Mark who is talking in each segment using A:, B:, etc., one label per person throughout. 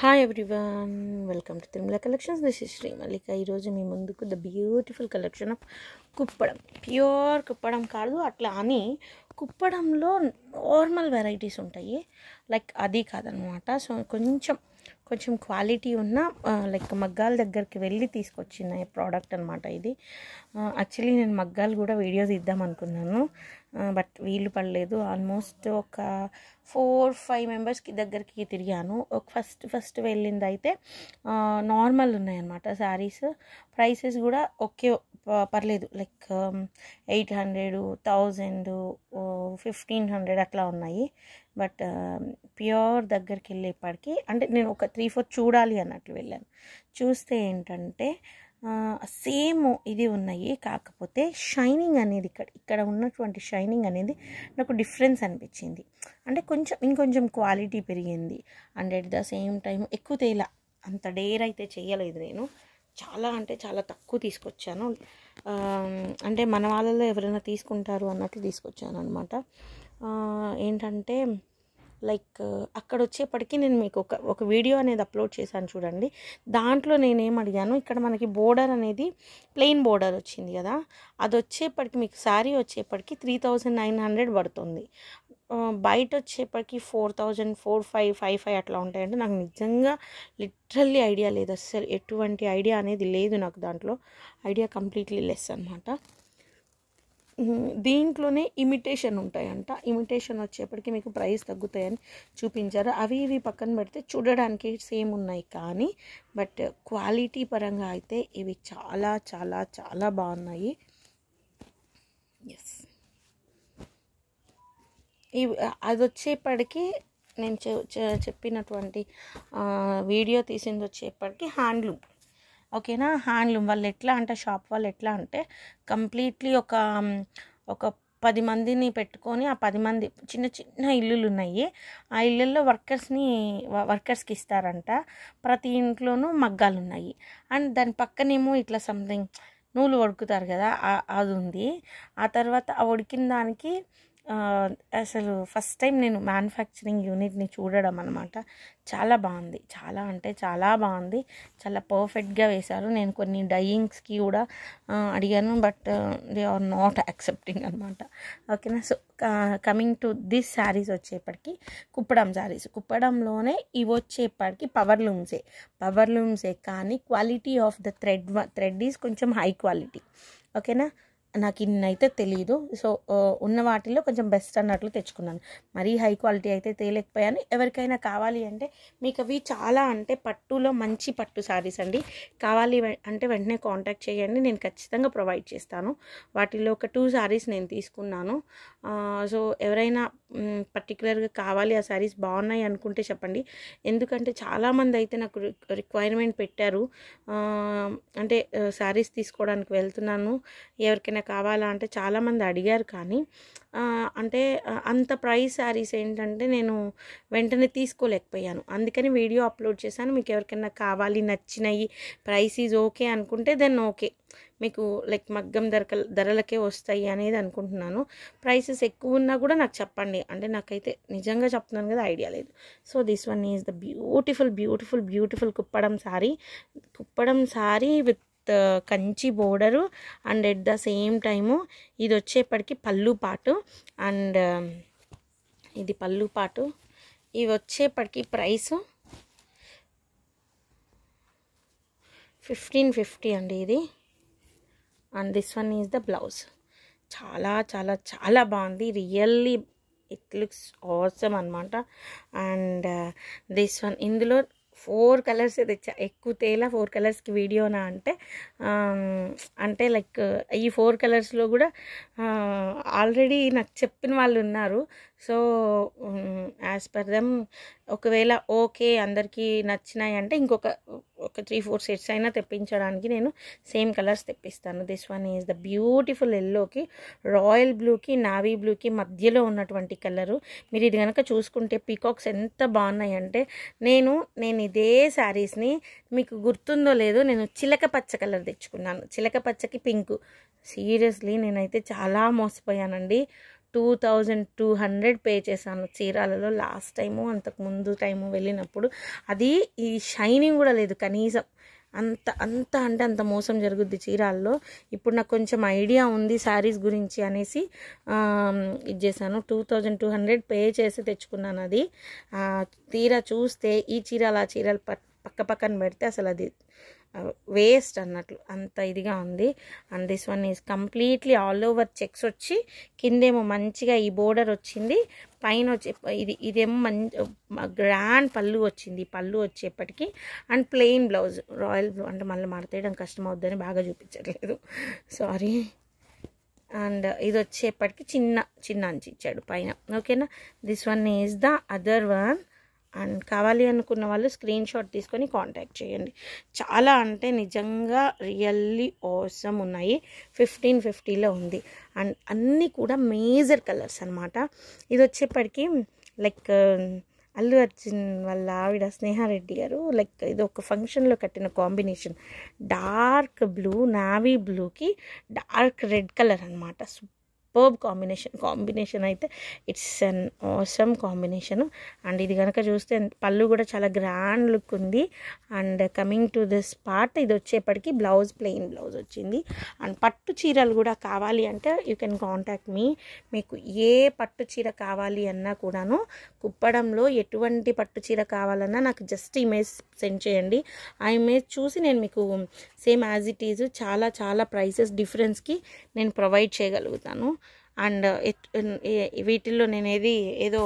A: hi everyone welcome to Tirumala collections this is Shri Mallika ఈరోజు మీ ముందుకు the beautiful collection of Kuppadam pure Kuppadam కాదు అట్లా అని కుప్పడంలో నార్మల్ వెరైటీస్ ఉంటాయి లైక్ అది కాదనమాట సో కొంచెం కొంచెం క్వాలిటీ ఉన్న లైక్ మగ్గాల దగ్గరికి వెళ్ళి తీసుకొచ్చిన ప్రోడక్ట్ అనమాట ఇది యాక్చువల్లీ నేను మగ్గాలు కూడా వీడియో తీద్దాం అనుకున్నాను బట్ వీలు పడలేదు ఆల్మోస్ట్ ఒక ఫోర్ ఫైవ్ మెంబర్స్కి దగ్గరికి తిరిగాను ఒక ఫస్ట్ ఫస్ట్ వెళ్ళింది అయితే నార్మల్ ఉన్నాయన్నమాట శారీస్ ప్రైసెస్ కూడా ఓకే పర్లేదు like um, eight hundred thousand fifteen hundred అట్లా ఉన్నాయి బట్ ప్యూర్ దగ్గరికి వెళ్ళేప్పటికి అంటే నేను ఒక త్రీ ఫోర్ చూడాలి అన్నట్లు వెళ్ళాను చూస్తే ఏంటంటే సేమ్ ఇది ఉన్నాయి కాకపోతే షైనింగ్ అనేది ఇక్కడ ఇక్కడ ఉన్నటువంటి షైనింగ్ అనేది నాకు డిఫరెన్స్ అనిపించింది అంటే కొంచెం ఇంకొంచెం క్వాలిటీ పెరిగింది and at the same time ఎక్కువ తేల అంత డేర్ అయితే చేయలేదు నేను చాలా అంటే చాలా తక్కువ తీసుకొచ్చాను అంటే మన వాళ్ళలో ఎవరైనా తీసుకుంటారు అన్నట్లు తీసుకొచ్చాను అనమాట ఏంటంటే లైక్ అక్కడ వచ్చేప్పటికీ నేను మీకు ఒక ఒక వీడియో అనేది అప్లోడ్ చేశాను చూడండి దాంట్లో నేనేం అడిగాను ఇక్కడ మనకి బోర్డర్ అనేది ప్లెయిన్ బోర్డర్ వచ్చింది కదా అది వచ్చేప్పటికి మీకు శారీ వచ్చేప్పటికి త్రీ థౌజండ్ నైన్ హండ్రెడ్ పడుతుంది బయట వచ్చేప్పటికి four thousand four five five five అట్లా ఉంటాయంటే నాకు నిజంగా లిటరల్లీ ఐడియా లేదు అస్సలు ఎటువంటి ఐడియా అనేది లేదు నాకు దాంట్లో ఐడియా కంప్లీట్లీ లెస్ అనమాట దీంట్లోనే ఇమిటేషన్ ఉంటాయంట ఇమిటేషన్ వచ్చేప్పటికీ మీకు ప్రైస్ తగ్గుతాయని చూపించారు అవి ఇవి పక్కన పెడితే చూడడానికి సేమ్ ఉన్నాయి కానీ బట్ క్వాలిటీ పరంగా అయితే ఇవి చాలా చాలా చాలా బాగున్నాయి ఎస్ ఇవి అది వచ్చేప్పటికీ నేను చెప్పినటువంటి వీడియో తీసింది వచ్చేప్పటికి హ్యాండ్లూమ్ ఓకేనా హ్యాండ్లూమ్ వాళ్ళు ఎట్లా అంటే షాప్ వాళ్ళు ఎట్లా అంటే కంప్లీట్లీ ఒక ఒక పది మందిని పెట్టుకొని ఆ పది మంది చిన్న చిన్న ఇల్లులు ఉన్నాయి ఆ ఇళ్ళల్లో వర్కర్స్ని వర్కర్స్కి ఇస్తారంట ప్రతి ఇంట్లోనూ మగ్గాలు ఉన్నాయి అండ్ దాని పక్కనేమో ఇట్లా సంథింగ్ నూలు వడుకుతారు కదా అది ఉంది ఆ తర్వాత ఆ ఉడికిన దానికి అసలు ఫస్ట్ టైం నేను మ్యానుఫ్యాక్చరింగ్ యూనిట్ని చూడడం అనమాట చాలా బాగుంది చాలా అంటే చాలా బాగుంది చాలా పర్ఫెక్ట్గా వేశారు నేను కొన్ని డయింగ్స్కి కూడా అడిగాను but they are not accepting అనమాట ఓకేనా so coming to this saris వచ్చేప్పటికి కుప్పడం శారీస్ కుప్పడంలోనే ఇవి వచ్చేప్పటికి పవర్ లూమ్సే పవర్ లూమ్సే కానీ quality of the thread thread is కొంచెం హై క్వాలిటీ ఓకేనా నాకు ఇన్నైతే తెలియదు సో ఉన్న వాటిలో కొంచెం బెస్ట్ అన్నట్లు తెచ్చుకున్నాను మరీ హై క్వాలిటీ అయితే తేలేకపోయాను ఎవరికైనా కావాలి అంటే మీకు అవి చాలా అంటే పట్టులో మంచి పట్టు శారీస్ అండి కావాలి అంటే వెంటనే కాంటాక్ట్ చేయండి నేను ఖచ్చితంగా ప్రొవైడ్ చేస్తాను వాటిలో ఒక టూ శారీస్ నేను తీసుకున్నాను సో ఎవరైనా పర్టికులర్గా కావాలి ఆ శారీస్ బాగున్నాయి అనుకుంటే చెప్పండి ఎందుకంటే చాలామంది అయితే నాకు రిక్వైర్మెంట్ పెట్టారు అంటే శారీస్ తీసుకోవడానికి వెళ్తున్నాను ఎవరికైనా కావాలా అంటే చాలామంది అడిగారు కానీ అంటే అంత ప్రైస్ శారీస్ ఏంటంటే నేను వెంటనే తీసుకోలేకపోయాను అందుకని వీడియో అప్లోడ్ చేశాను మీకు ఎవరికైనా కావాలి నచ్చినాయి ప్రైస్ ఈజ్ ఓకే అనుకుంటే దెన్ ఓకే మీకు లైక్ మగ్గం ధరక ధరలకే వస్తాయి అనేది అనుకుంటున్నాను ప్రైసెస్ ఎక్కువ ఉన్నా కూడా నాకు చెప్పండి అంటే నాకైతే నిజంగా చెప్తున్నాను కదా ఐడియా లేదు so this one is the beautiful beautiful beautiful Kuppadam sari Kuppadam sari with Kanchi border and at the same time ఇది వచ్చేప్పటికి పళ్ళు పాటు అండ్ ఇది పళ్ళు పాటు ఇది వచ్చేప్పటికి ప్రైసు ఫిఫ్టీన్ ఫిఫ్టీ అండి ఇది and this one is the blouse చాలా చాలా చాలా బాగుంది రియల్లీ ఇట్ లుక్స్ ఆసమ్ అనమాట అండ్ దిస్ వన్ ఇందులో ఫోర్ కలర్స్ తెచ్చా ఎక్కువ తేలా ఫోర్ కలర్స్కి వీడియోనా అంటే అంటే లైక్ ఈ ఫోర్ కలర్స్లో కూడా ఆల్రెడీ నాకు చెప్పిన వాళ్ళు ఉన్నారు సో యాజ్ పర్ దమ్ ఒకవేళ ఓకే అందరికీ నచ్చినాయి అంటే ఇంకొక ఒక త్రీ ఫోర్ సెట్స్ అయినా తెప్పించడానికి నేను సేమ్ కలర్స్ తెప్పిస్తాను this one is the beautiful ఎల్లోకి రాయల్ బ్లూకి నావీ బ్లూకి మధ్యలో ఉన్నటువంటి కలరు మీరు ఇది కనుక చూసుకుంటే పీకాక్స్ ఎంత బాగున్నాయంటే నేను నేను ఇదే శారీస్ని మీకు గుర్తుందో లేదో నేను చిలక పచ్చ కలర్ తెచ్చుకున్నాను చిలక పచ్చకి పింక్ సీరియస్లీ నేనైతే చాలా మోసపోయానండి two thousand two hundred pay చేశాను చీరాలలో లాస్ట్ టైము అంతకుముందు టైము వెళ్ళినప్పుడు అది ఈ షైనింగ్ కూడా లేదు కనీసం అంత అంత అంటే అంత మోసం జరుగుద్ది చీరాల్లో ఇప్పుడు నాకు కొంచెం ఐడియా ఉంది శారీస్ గురించి అనేసి ఇది చేశాను two thousand two hundred pay చేసి తెచ్చుకున్నాను అది తీరా చూస్తే ఈ చీర ఆ చీరలు పక్క పక్కన పెడితే అసలు అది వేస్ట్ అన్నట్లు అంత ఇదిగా ఉంది and this one is completely all over checks వచ్చి కిందేమో మంచిగా ఈ బోర్డర్ వచ్చింది పైన వచ్చే ఇది ఇదేమో మంచి గ్రాండ్ పళ్ళు వచ్చింది పళ్ళు వచ్చేప్పటికీ అండ్ ప్లెయిన్ బ్లౌజ్ రాయల్ అంటే మళ్ళీ మారతేయడం కష్టం అవుద్దని బాగా చూపించట్లేదు సారీ అండ్ ఇది వచ్చేప్పటికి చిన్న చిన్న అంచి ఇచ్చాడు పైన ఓకేనా this one is the other one and కావాలి అనుకున్న వాళ్ళు స్క్రీన్ షాట్ తీసుకొని కాంటాక్ట్ చేయండి చాలా అంటే నిజంగా రియల్లీ ఓసమ్ ఉన్నాయి ఫిఫ్టీన్ ఫిఫ్టీలో ఉంది అండ్ అన్నీ కూడా మేజర్ కలర్స్ అనమాట ఇది వచ్చేప్పటికీ లైక్ అల్లు అర్జున్ వాళ్ళ ఆవిడ స్నేహారెడ్డి గారు లైక్ ఇది ఒక ఫంక్షన్లో కట్టిన కాంబినేషన్ డార్క్ బ్లూ నావీ బ్లూకి డార్క్ రెడ్ కలర్ అనమాట సూపర్ సూపర్బ్ కాంబినేషన్ కాంబినేషన్ అయితే it's an awesome combination and ఇది కనుక చూస్తే పళ్ళు కూడా చాలా గ్రాండ్ లుక్ ఉంది and coming to this part ఇది వచ్చేప్పటికి బ్లౌజ్ ప్లెయిన్ బ్లౌజ్ వచ్చింది అండ్ పట్టు చీరలు కూడా కావాలి అంటే యూ కెన్ కాంటాక్ట్ మీ మీకు ఏ పట్టు చీర కావాలి అన్నా కూడాను కుప్పడంలో ఎటువంటి పట్టు చీర కావాలన్నా నాకు జస్ట్ ఇమేజ్ సెండ్ చేయండి ఆ ఇమేజ్ చూసి నేను మీకు సేమ్ యాజ్ ఇట్ ఈజ్ చాలా చాలా ప్రైసెస్ డిఫరెన్స్కి నేను ప్రొవైడ్ చేయగలుగుతాను అండ్ వీటిల్లో నేను ఏది ఏదో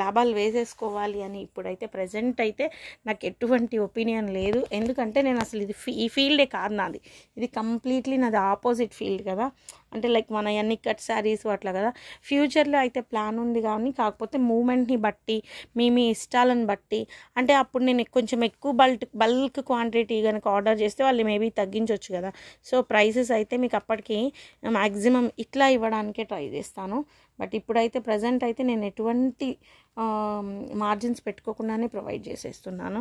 A: లాభాలు వేసేసుకోవాలి అని ఇప్పుడైతే ప్రజెంట్ అయితే నాకు ఎటువంటి ఒపీనియన్ లేదు ఎందుకంటే నేను అసలు ఇది ఈ ఫీల్డే కాదు నాది ఇది కంప్లీట్లీ నాది ఆపోజిట్ ఫీల్డ్ కదా అంటే లైక్ మన అన్ని కట్ శారీస్ అట్లా కదా ఫ్యూచర్లో అయితే ప్లాన్ ఉంది కానీ కాకపోతే మూమెంట్ని బట్టి మీ మీ ఇష్టాలను బట్టి అంటే అప్పుడు నేను కొంచెం ఎక్కువ బల్క్ బల్క్ క్వాంటిటీ కనుక ఆర్డర్ చేస్తే వాళ్ళు మేబీ తగ్గించవచ్చు కదా సో ప్రైసెస్ అయితే మీకు అప్పటికి మ్యాక్సిమం ఇట్లా ఇవ్వడానికే ట్రై చేస్తాను బట్ ఇప్పుడైతే ప్రజెంట్ అయితే నేను ఎటువంటి మార్జిన్స్ పెట్టుకోకుండానే ప్రొవైడ్ చేసేస్తున్నాను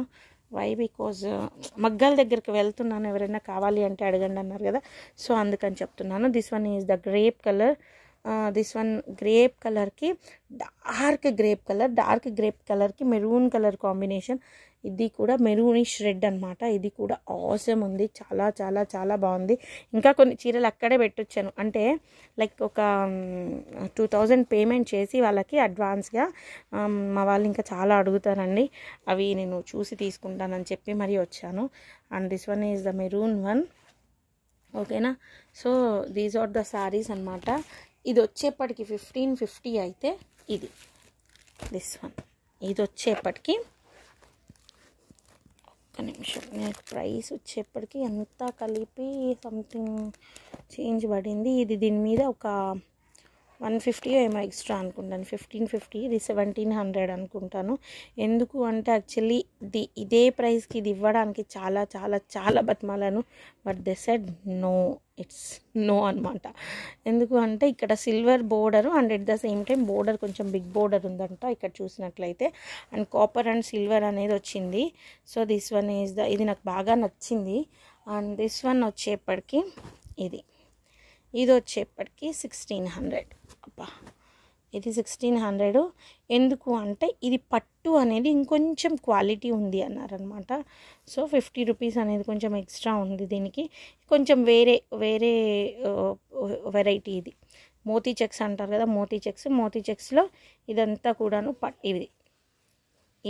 A: వై బికాజ్ uh, మగ్గాల దగ్గరికి వెళ్తున్నాను ఎవరైనా కావాలి అంటే అడగండి అన్నారు కదా సో అందుకని చెప్తున్నాను this one is the grape colour this one grape కలర్కి dark grape colour dark grape కలర్కి మెరూన్ కలర్ కాంబినేషన్ ఇది కూడా మెరూనిష్ రెడ్ అనమాట ఇది కూడా ఆసమ్ ఉంది చాలా చాలా చాలా బాగుంది ఇంకా కొన్ని చీరలు అక్కడే పెట్టొచ్చాను అంటే లైక్ ఒక టూ థౌజండ్ పేమెంట్ చేసి వాళ్ళకి అడ్వాన్స్గా మా వాళ్ళు ఇంకా చాలా అడుగుతారండి అవి నేను చూసి తీసుకుంటానని చెప్పి మరీ వచ్చాను and this one is the maroon one ఓకేనా so these are the saris అనమాట ఇది వచ్చేప్పటికి ఫిఫ్టీన్ ఫిఫ్టీ అయితే ఇది దిస్ వన్ ఇది వచ్చేప్పటికి ఒక్క నిమిషం నేను ప్రైస్ వచ్చేప్పటికీ అంతా కలిపి సంథింగ్ చేంజ్ పడింది ఇది దీని మీద ఒక వన్ ఫిఫ్టీ ఏమో ఎక్స్ట్రా అనుకుంటాను ఫిఫ్టీన్ ఫిఫ్టీ ఇది సెవెంటీన్ హండ్రెడ్ అనుకుంటాను ఎందుకు అంటే యాక్చువల్లీ ఇది ఇదే ప్రైస్కి ఇది ఇవ్వడానికి చాలా చాలా చాలా బతిమాలను but they said no it's no అనమాట ఎందుకు అంటే ఇక్కడ silver border and at the same time border కొంచెం బిగ్ బోర్డర్ ఉందంట ఇక్కడ చూసినట్లయితే అండ్ కాపర్ అండ్ సిల్వర్ అనేది వచ్చింది so this one is the ఇది నాకు బాగా నచ్చింది అండ్ దిస్ వన్ వచ్చేప్పటికి ఇది ఇది వచ్చేప్పటికి సిక్స్టీన్ హండ్రెడ్ అబ్బా ఇది సిక్స్టీన్ హండ్రెడ్ ఎందుకు అంటే ఇది పట్టు అనేది ఇంకొంచెం క్వాలిటీ ఉంది అన్నారనమాట సో ఫిఫ్టీ రూపీస్ అనేది కొంచెం ఎక్స్ట్రా ఉంది దీనికి కొంచెం వేరే వేరే వెరైటీ ఇది మోతీ చెక్స్ అంటారు కదా మోతీ చెక్స్ మోతీ చెక్స్లో ఇదంతా కూడాను పట్ ఇవి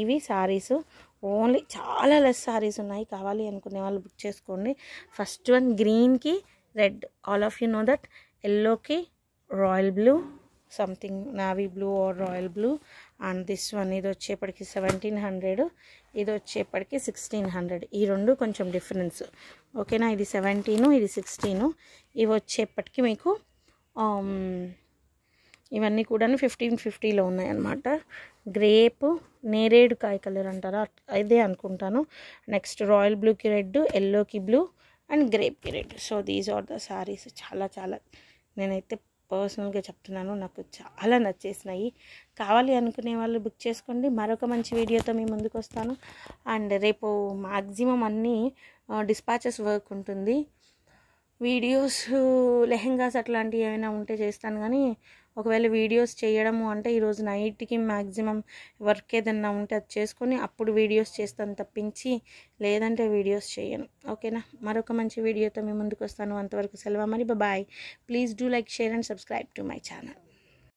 A: ఇవి శారీస్ ఓన్లీ చాలా లెస్ శారీస్ ఉన్నాయి కావాలి అనుకునే వాళ్ళు బుక్ చేసుకోండి ఫస్ట్ వన్ గ్రీన్కి red all of you know that ఎల్లోకి royal blue something navy blue or royal blue and this one ఇది వచ్చేప్పటికి సెవెంటీన్ హండ్రెడ్ ఇది వచ్చేప్పటికి సిక్స్టీన్ హండ్రెడ్ ఈ రెండు కొంచెం డిఫరెన్స్ ఓకేనా ఇది సెవెంటీను ఇది సిక్స్టీను ఇవి వచ్చేప్పటికి మీకు um, ఇవన్నీ కూడా ఫిఫ్టీన్ ఫిఫ్టీలో ఉన్నాయన్నమాట గ్రేప్ నేరేడు కాయ కలర్ అంటారా అదే అనుకుంటాను నెక్స్ట్ రాయల్ బ్లూకి రెడ్ ఎల్లోకి బ్లూ అండ్ గ్రేప్కి red so these are the saris చాలా చాలా నేనైతే పర్సనల్గా చెప్తున్నాను నాకు చాలా నచ్చేసినాయి కావాలి అనుకునే వాళ్ళు బుక్ చేసుకోండి మరొక మంచి వీడియోతో మీ ముందుకు వస్తాను అండ్ రేపు మ్యాక్సిమం అన్నీ డిస్పాచెస్ వర్క్ ఉంటుంది వీడియోస్ లెహెంగాస్ అట్లాంటివి ఏమైనా ఉంటే చేస్తాను కానీ ఒకవేళ వీడియోస్ చేయడము అంటే ఈరోజు నైట్కి మ్యాక్సిమం వర్క్ ఏదన్నా ఉంటే అది చేసుకొని అప్పుడు వీడియోస్ చేస్తాను తప్పించి లేదంటే వీడియోస్ చేయను ఓకేనా మరొక మంచి వీడియోతో మీ ముందుకు వస్తాను అంతవరకు సెలవు మరి bye please do like share and subscribe to my channel